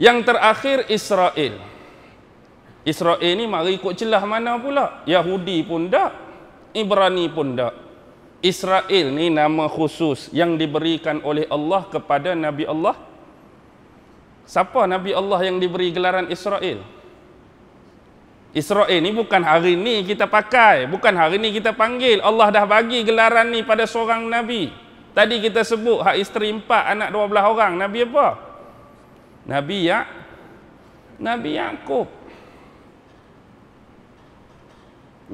Yang terakhir Israel. Israel ni mari ikut celah mana pula? Yahudi pun tak. Ibrani pun tak. Israel ni nama khusus yang diberikan oleh Allah kepada Nabi Allah. Siapa Nabi Allah yang diberi gelaran Israel? Israel ni bukan hari ni kita pakai, bukan hari ni kita panggil. Allah dah bagi gelaran ni pada seorang Nabi. Tadi kita sebut hak isteri empat, anak dua belah orang. Nabi apa? Nabi apa? Nabi Ya Nabi Yakub,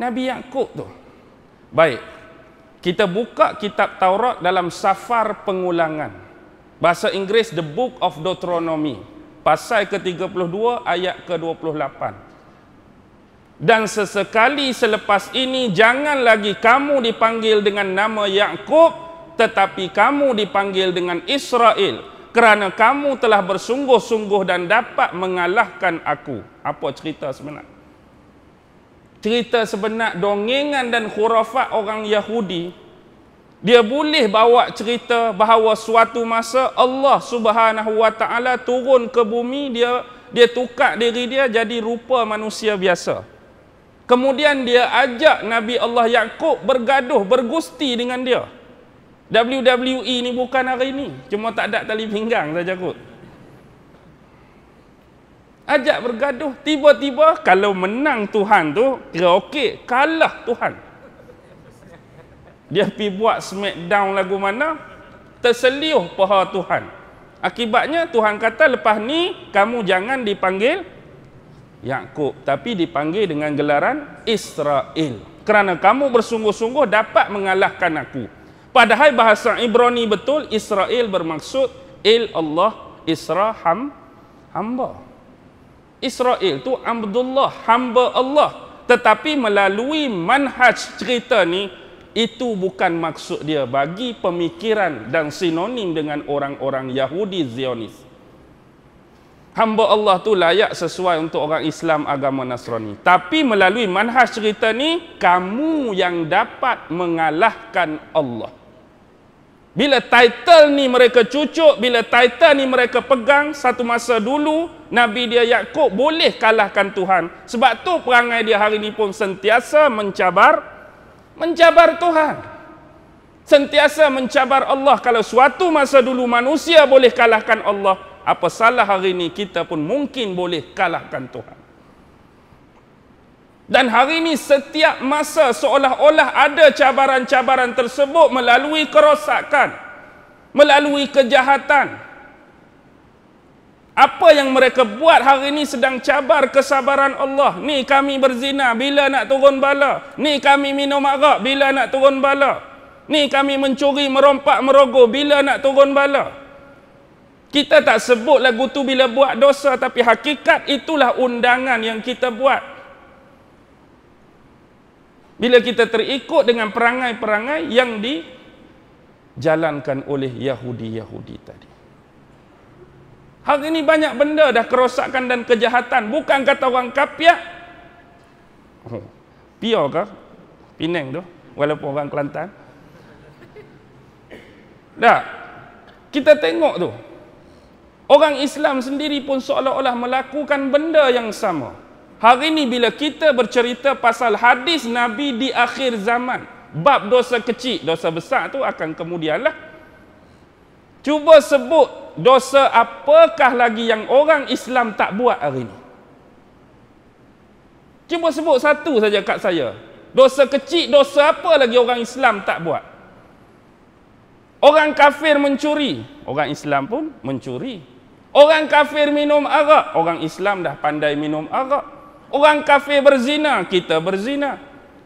Nabi Yakub tu Baik Kita buka kitab Taurat dalam Safar Pengulangan Bahasa Inggeris The Book of Deuteronomy Pasal ke-32 ayat ke-28 Dan sesekali selepas ini Jangan lagi kamu dipanggil dengan nama Yakub, tetapi kamu dipanggil dengan Israel kerana kamu telah bersungguh-sungguh dan dapat mengalahkan aku. Apa cerita sebenar? Cerita sebenar dongengan dan khurafat orang Yahudi dia boleh bawa cerita bahawa suatu masa Allah Subhanahu Wa Taala turun ke bumi dia dia tukar diri dia jadi rupa manusia biasa. Kemudian dia ajak Nabi Allah Yakub bergaduh bergusti dengan dia. WWE ni bukan hari ni cuma tak ada tali pinggang saja kot ajak bergaduh tiba-tiba kalau menang Tuhan tu kira okey kalah Tuhan dia pergi buat smackdown lagu mana terseliuh paha Tuhan akibatnya Tuhan kata lepas ni kamu jangan dipanggil Yakub tapi dipanggil dengan gelaran Israel kerana kamu bersungguh-sungguh dapat mengalahkan aku Padahal bahasa Ibrani betul Israel bermaksud il Allah Isra ham hamba. Israel tu Abdullah hamba Allah. Tetapi melalui manhaj cerita ni itu bukan maksud dia bagi pemikiran dan sinonim dengan orang-orang Yahudi Zionis. Hamba Allah tu layak sesuai untuk orang Islam agama Nasrani. Tapi melalui manhaj cerita ni kamu yang dapat mengalahkan Allah. Bila title ni mereka cucuk, bila title ni mereka pegang, satu masa dulu Nabi dia Yakub boleh kalahkan Tuhan. Sebab tu perangai dia hari ini pun sentiasa mencabar mencabar Tuhan. Sentiasa mencabar Allah kalau suatu masa dulu manusia boleh kalahkan Allah, apa salah hari ini kita pun mungkin boleh kalahkan Tuhan. Dan hari ini setiap masa seolah-olah ada cabaran-cabaran tersebut melalui kerosakan, melalui kejahatan. Apa yang mereka buat hari ini sedang cabar kesabaran Allah. Ni kami berzina bila nak turun bala. Ni kami minum arak bila nak turun bala. Ni kami mencuri, merompak, merogoh bila nak turun bala. Kita tak sebut lagu tu bila buat dosa tapi hakikat itulah undangan yang kita buat bila kita terikut dengan perangai-perangai yang dijalankan oleh Yahudi-Yahudi tadi. Hari ini banyak benda dah kerosakan dan kejahatan. Bukan kata orang kapiak. Oh, Pia ke? Penang tu. Walaupun orang Kelantan. Tak. Kita tengok tu. Orang Islam sendiri pun seolah-olah melakukan benda yang sama. Hari ini bila kita bercerita pasal hadis Nabi di akhir zaman. Bab dosa kecil, dosa besar tu akan kemudianlah. Cuba sebut dosa apakah lagi yang orang Islam tak buat hari ini. Cuba sebut satu saja kat saya. Dosa kecil, dosa apa lagi orang Islam tak buat? Orang kafir mencuri, orang Islam pun mencuri. Orang kafir minum arak, orang Islam dah pandai minum arak. Orang kafir berzina, kita berzina.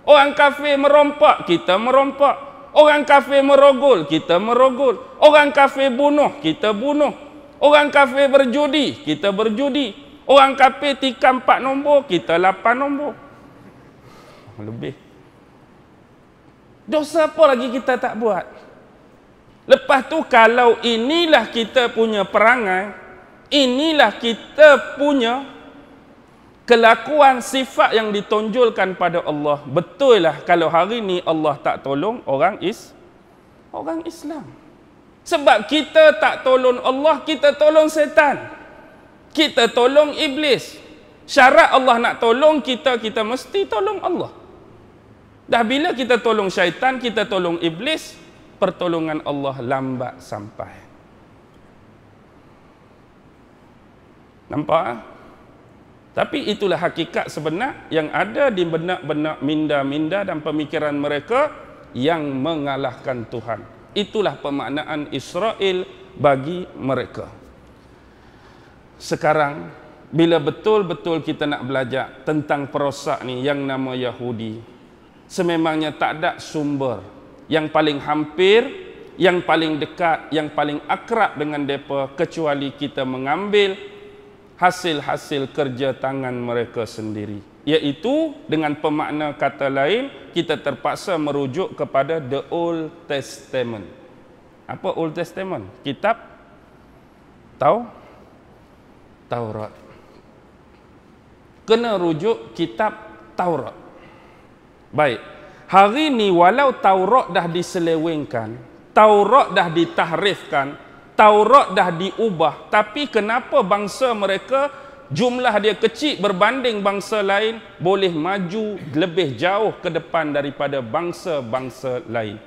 Orang kafir merompak, kita merompak. Orang kafir merogol, kita merogol. Orang kafir bunuh, kita bunuh. Orang kafir berjudi, kita berjudi. Orang kafir tikam empat nombor, kita lapan nombor. Lebih. Dosa apa lagi kita tak buat? Lepas tu kalau inilah kita punya perangai, inilah kita punya kelakuan sifat yang ditonjolkan pada Allah betul lah kalau hari ni Allah tak tolong orang is orang Islam sebab kita tak tolong Allah kita tolong setan kita tolong iblis syarat Allah nak tolong kita kita mesti tolong Allah dah bila kita tolong syaitan kita tolong iblis pertolongan Allah lambat sampai nampak ha? Tapi itulah hakikat sebenar yang ada di benak-benak minda-minda dan pemikiran mereka yang mengalahkan Tuhan. Itulah pemaknaan Israel bagi mereka. Sekarang, bila betul-betul kita nak belajar tentang perosak ni yang nama Yahudi, sememangnya tak ada sumber yang paling hampir, yang paling dekat, yang paling akrab dengan mereka kecuali kita mengambil hasil-hasil kerja tangan mereka sendiri iaitu dengan pemakna kata lain kita terpaksa merujuk kepada the old testament apa old testament kitab tau Taurat kena rujuk kitab Taurat baik hari ni walau Taurat dah diselewengkan Taurat dah ditahrifkan Taurat dah diubah tapi kenapa bangsa mereka jumlah dia kecil berbanding bangsa lain boleh maju lebih jauh ke depan daripada bangsa-bangsa lain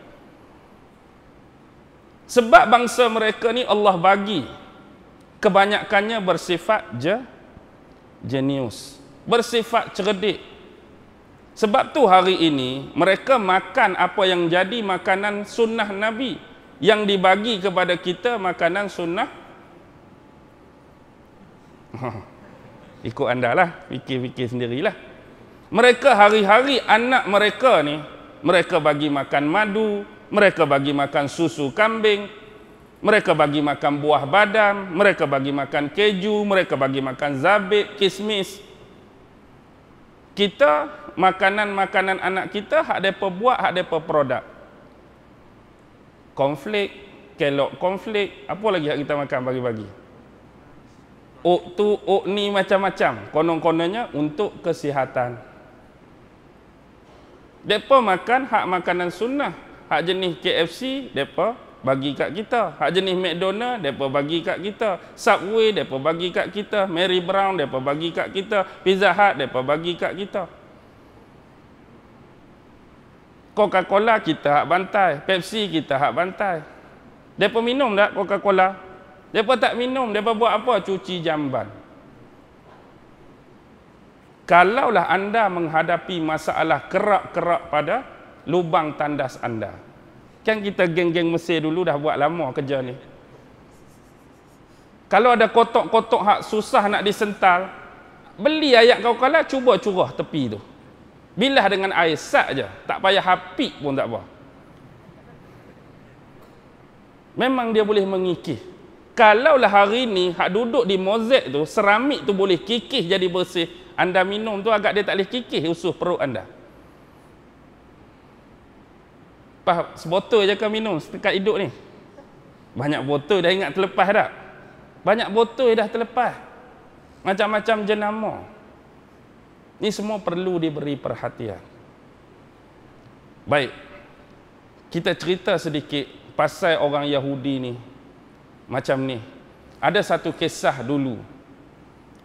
sebab bangsa mereka ni Allah bagi kebanyakannya bersifat je jenius bersifat cerdik sebab tu hari ini mereka makan apa yang jadi makanan sunnah nabi yang dibagi kepada kita makanan sunnah ikut anda lah fikir-fikir sendirilah mereka hari-hari anak mereka ni mereka bagi makan madu mereka bagi makan susu kambing mereka bagi makan buah badam mereka bagi makan keju mereka bagi makan zabib, kismis kita makanan-makanan anak kita hak mereka buat, hak mereka produk konflik, kelok konflik, apa lagi hak kita makan pagi-pagi? Ok tu, ok ni macam-macam. Konon-kononnya untuk kesihatan. Depa makan hak makanan sunnah. Hak jenis KFC, depa bagi kat kita. Hak jenis McDonald, depa bagi kat kita. Subway, depa bagi kat kita. Mary Brown, depa bagi kat kita. Pizza Hut, depa bagi kat Kita. Coca-Cola kita hak bantai, Pepsi kita hak bantai. Depa minum tak Coca-Cola? Depa tak minum, depa buat apa? Cuci jamban. Kalaulah anda menghadapi masalah kerak-kerak pada lubang tandas anda. Kan kita geng-geng Mesir dulu dah buat lama kerja ni. Kalau ada kotak-kotak hak susah nak disental, beli ayat kau kala cuba curah tepi tu. Bilah dengan air sat je. Tak payah hapik pun tak apa. Memang dia boleh mengikih. Kalaulah hari ni hak duduk di mozek tu, seramik tu boleh kikih jadi bersih. Anda minum tu agak dia tak boleh kikih usus perut anda. Pah, sebotol je kau minum setekat hidup ni. Banyak botol dah ingat terlepas tak? Banyak botol dah terlepas. Macam-macam jenama. Ini semua perlu diberi perhatian. Baik. Kita cerita sedikit pasal orang Yahudi ni. Macam ni. Ada satu kisah dulu.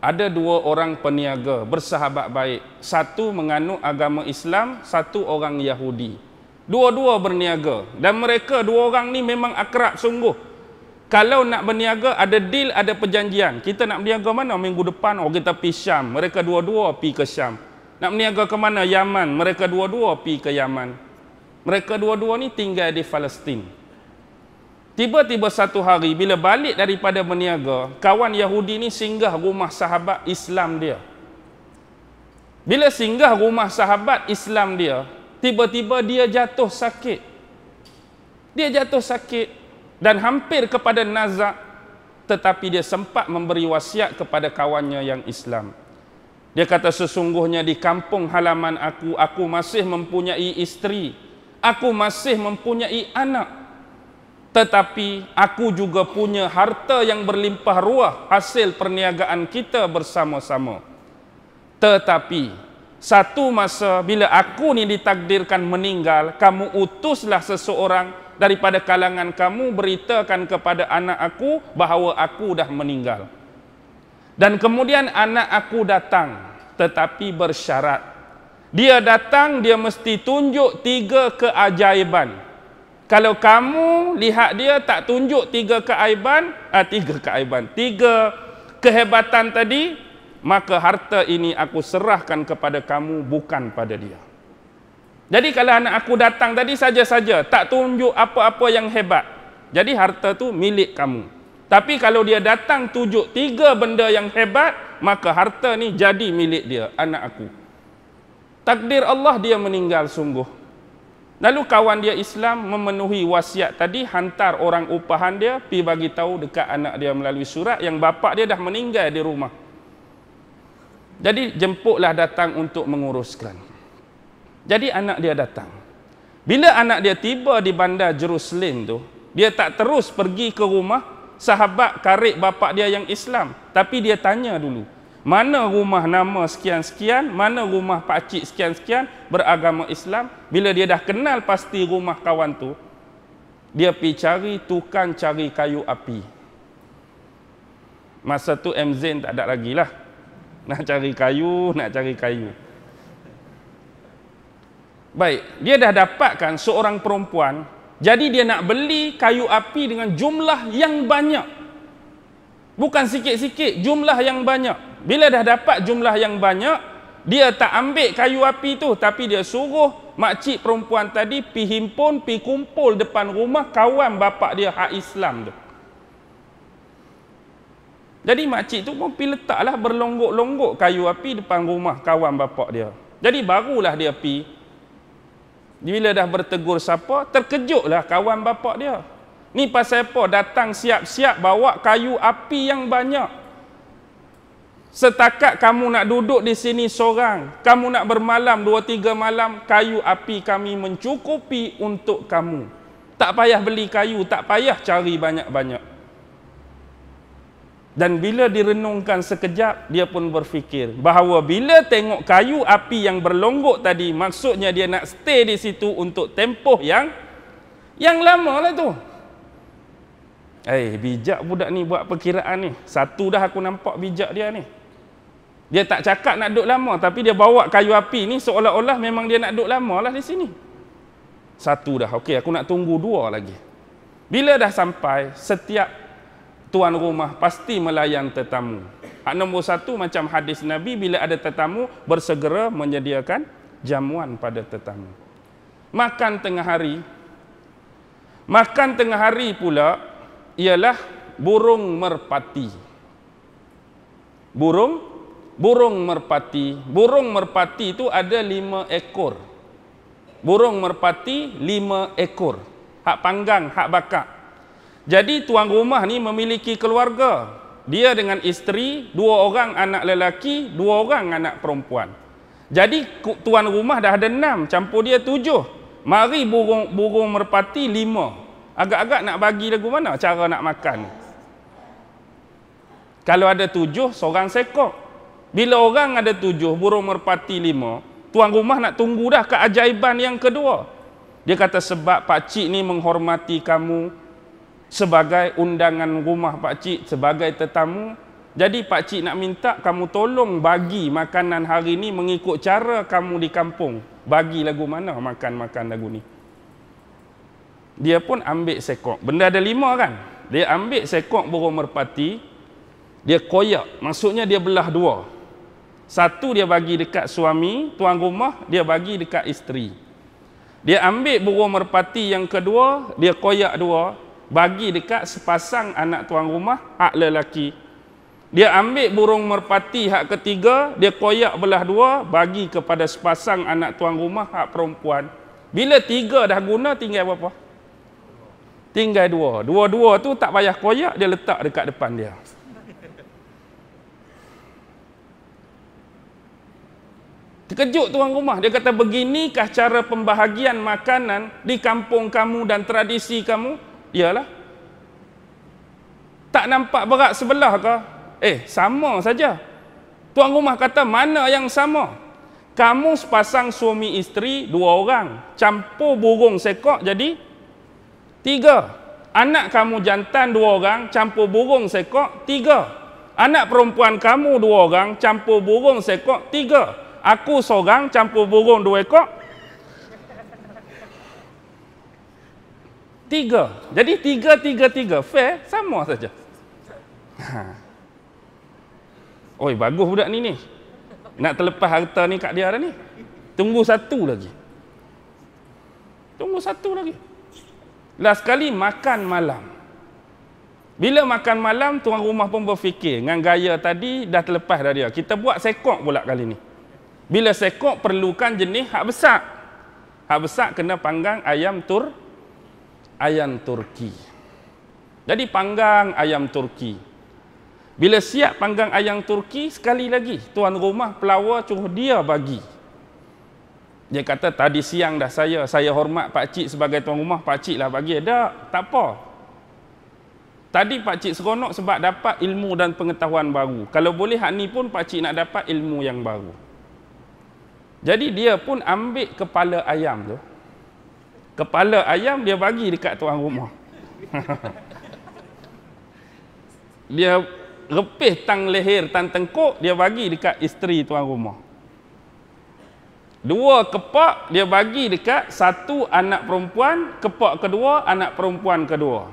Ada dua orang peniaga bersahabat baik. Satu menganut agama Islam, satu orang Yahudi. Dua-dua berniaga dan mereka dua orang ni memang akrab sungguh kalau nak berniaga ada deal ada perjanjian kita nak berniaga mana minggu depan orang kita pergi Syam mereka dua-dua pergi ke Syam nak berniaga ke mana Yaman mereka dua-dua pergi ke Yaman mereka dua-dua ni tinggal di Palestin tiba-tiba satu hari bila balik daripada berniaga kawan Yahudi ni singgah rumah sahabat Islam dia bila singgah rumah sahabat Islam dia tiba-tiba dia jatuh sakit dia jatuh sakit dan hampir kepada nazak tetapi dia sempat memberi wasiat kepada kawannya yang Islam dia kata sesungguhnya di kampung halaman aku aku masih mempunyai isteri aku masih mempunyai anak tetapi aku juga punya harta yang berlimpah ruah hasil perniagaan kita bersama-sama tetapi satu masa bila aku ni ditakdirkan meninggal kamu utuslah seseorang daripada kalangan kamu beritakan kepada anak aku bahawa aku dah meninggal. Dan kemudian anak aku datang tetapi bersyarat. Dia datang dia mesti tunjuk tiga keajaiban. Kalau kamu lihat dia tak tunjuk tiga keajaiban, ah eh, tiga keajaiban, tiga kehebatan tadi, maka harta ini aku serahkan kepada kamu bukan pada dia. Jadi kalau anak aku datang tadi saja-saja, tak tunjuk apa-apa yang hebat. Jadi harta tu milik kamu. Tapi kalau dia datang tunjuk tiga benda yang hebat, maka harta ni jadi milik dia, anak aku. Takdir Allah dia meninggal sungguh. Lalu kawan dia Islam memenuhi wasiat tadi hantar orang upahan dia pi bagi tahu dekat anak dia melalui surat yang bapak dia dah meninggal di rumah. Jadi jemputlah datang untuk menguruskan. Jadi anak dia datang. Bila anak dia tiba di bandar Jerusalem tu, dia tak terus pergi ke rumah sahabat karib bapak dia yang Islam. Tapi dia tanya dulu, mana rumah nama sekian-sekian, mana rumah pakcik sekian-sekian beragama Islam. Bila dia dah kenal pasti rumah kawan tu, dia pergi cari tukang cari kayu api. Masa tu MZ tak ada lagi lah. Nak cari kayu, nak cari kayu. Baik, dia dah dapatkan seorang perempuan, jadi dia nak beli kayu api dengan jumlah yang banyak. Bukan sikit-sikit, jumlah yang banyak. Bila dah dapat jumlah yang banyak, dia tak ambil kayu api tu, tapi dia suruh makcik perempuan tadi pi himpun, pi kumpul depan rumah kawan bapak dia hak Islam tu. Jadi makcik tu pun pi letaklah berlonggok-longgok kayu api depan rumah kawan bapak dia. Jadi barulah dia pergi bila dah bertegur siapa, terkejutlah kawan bapak dia. Ni pasal apa? Datang siap-siap bawa kayu api yang banyak. Setakat kamu nak duduk di sini seorang, kamu nak bermalam dua tiga malam, kayu api kami mencukupi untuk kamu. Tak payah beli kayu, tak payah cari banyak-banyak. Dan bila direnungkan sekejap, dia pun berfikir bahawa bila tengok kayu api yang berlonggok tadi, maksudnya dia nak stay di situ untuk tempoh yang yang lama lah tu. Eh, bijak budak ni buat perkiraan ni. Satu dah aku nampak bijak dia ni. Dia tak cakap nak duduk lama, tapi dia bawa kayu api ni seolah-olah memang dia nak duduk lama lah di sini. Satu dah, okey aku nak tunggu dua lagi. Bila dah sampai, setiap tuan rumah pasti melayan tetamu. Hak nombor satu macam hadis Nabi bila ada tetamu bersegera menyediakan jamuan pada tetamu. Makan tengah hari. Makan tengah hari pula ialah burung merpati. Burung burung merpati. Burung merpati itu ada lima ekor. Burung merpati lima ekor. Hak panggang, hak bakar. Jadi tuan rumah ni memiliki keluarga. Dia dengan isteri, dua orang anak lelaki, dua orang anak perempuan. Jadi tuan rumah dah ada enam, campur dia tujuh. Mari burung burung merpati lima. Agak-agak nak bagi lagu mana cara nak makan. Kalau ada tujuh, seorang sekok. Bila orang ada tujuh, burung merpati lima, tuan rumah nak tunggu dah keajaiban yang kedua. Dia kata, sebab pakcik ni menghormati kamu, sebagai undangan rumah pak cik sebagai tetamu jadi pak cik nak minta kamu tolong bagi makanan hari ni mengikut cara kamu di kampung bagi lagu mana makan-makan lagu ni dia pun ambil sekok benda ada lima kan dia ambil sekok burung merpati dia koyak maksudnya dia belah dua satu dia bagi dekat suami tuan rumah dia bagi dekat isteri dia ambil burung merpati yang kedua dia koyak dua bagi dekat sepasang anak tuan rumah hak lelaki dia ambil burung merpati hak ketiga dia koyak belah dua bagi kepada sepasang anak tuan rumah hak perempuan bila tiga dah guna tinggal berapa tinggal dua dua-dua tu tak payah koyak dia letak dekat depan dia Terkejut tuan rumah. Dia kata, beginikah cara pembahagian makanan di kampung kamu dan tradisi kamu? ialah tak nampak berat sebelah ke? Eh, sama saja. Tuan rumah kata, mana yang sama? Kamu sepasang suami isteri dua orang. Campur burung sekok jadi tiga. Anak kamu jantan dua orang, campur burung sekok tiga. Anak perempuan kamu dua orang, campur burung sekok tiga. Aku seorang, campur burung dua ekok. Tiga. Jadi tiga, tiga, tiga. Fair, sama saja. Ha. Oi, bagus budak ni ni. Nak terlepas harta ni kat dia dah ni. Tunggu satu lagi. Tunggu satu lagi. Last kali makan malam. Bila makan malam, tuan rumah pun berfikir. Dengan gaya tadi, dah terlepas dari dia. Kita buat sekok pula kali ni. Bila sekok, perlukan jenis hak besar. Hak besar kena panggang ayam tur ayam turki. Jadi panggang ayam turki. Bila siap panggang ayam turki, sekali lagi tuan rumah pelawa cuma dia bagi. Dia kata tadi siang dah saya, saya hormat pak cik sebagai tuan rumah, pak cik lah bagi. Ada tak apa. Tadi pak cik seronok sebab dapat ilmu dan pengetahuan baru. Kalau boleh hak ni pun pak cik nak dapat ilmu yang baru. Jadi dia pun ambil kepala ayam tu kepala ayam dia bagi dekat tuan rumah. dia repih tang leher tang tengkuk dia bagi dekat isteri tuan rumah. Dua kepak dia bagi dekat satu anak perempuan, kepak kedua anak perempuan kedua.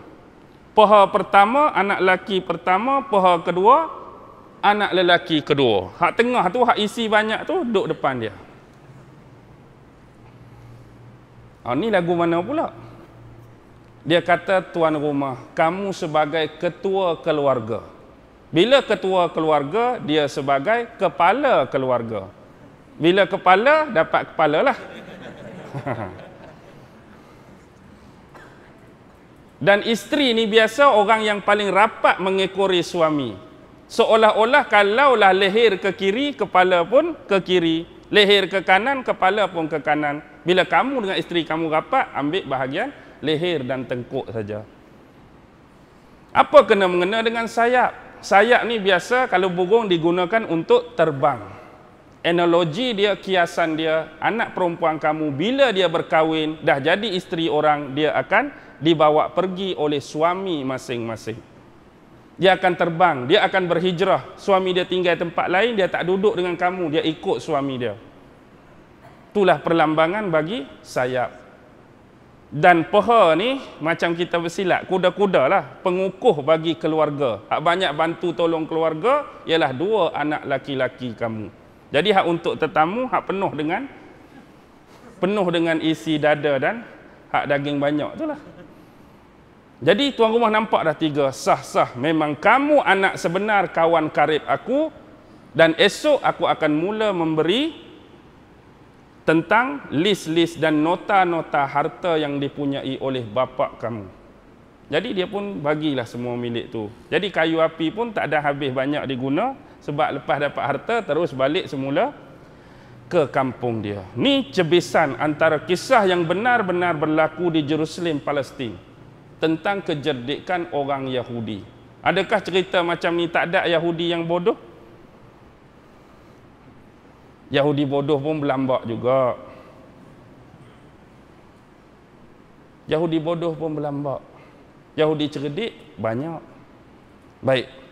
Paha pertama anak lelaki pertama, paha kedua anak lelaki kedua. Hak tengah tu hak isi banyak tu duduk depan dia. Ha, ni lagu mana pula? Dia kata, tuan rumah, kamu sebagai ketua keluarga. Bila ketua keluarga, dia sebagai kepala keluarga. Bila kepala, dapat kepala lah. Dan isteri ni biasa orang yang paling rapat mengekori suami. Seolah-olah kalaulah leher ke kiri, kepala pun ke kiri. Leher ke kanan, kepala pun ke kanan. Bila kamu dengan isteri kamu rapat, ambil bahagian leher dan tengkuk saja. Apa kena mengena dengan sayap? Sayap ni biasa kalau burung digunakan untuk terbang. Analogi dia, kiasan dia, anak perempuan kamu bila dia berkahwin, dah jadi isteri orang, dia akan dibawa pergi oleh suami masing-masing dia akan terbang, dia akan berhijrah. Suami dia tinggal tempat lain, dia tak duduk dengan kamu, dia ikut suami dia. Itulah perlambangan bagi sayap. Dan peha ni macam kita bersilat, kuda-kuda lah, pengukuh bagi keluarga. Hak banyak bantu tolong keluarga, ialah dua anak laki-laki kamu. Jadi hak untuk tetamu, hak penuh dengan penuh dengan isi dada dan hak daging banyak itulah. Jadi tuan rumah nampak dah tiga sah-sah memang kamu anak sebenar kawan karib aku dan esok aku akan mula memberi tentang list-list dan nota-nota harta yang dipunyai oleh bapa kamu. Jadi dia pun bagilah semua milik tu. Jadi kayu api pun tak ada habis banyak diguna sebab lepas dapat harta terus balik semula ke kampung dia. Ni cebisan antara kisah yang benar-benar berlaku di Jerusalem Palestin tentang kejerdikan orang Yahudi. Adakah cerita macam ni tak ada Yahudi yang bodoh? Yahudi bodoh pun belambak juga. Yahudi bodoh pun belambak. Yahudi cerdik banyak. Baik.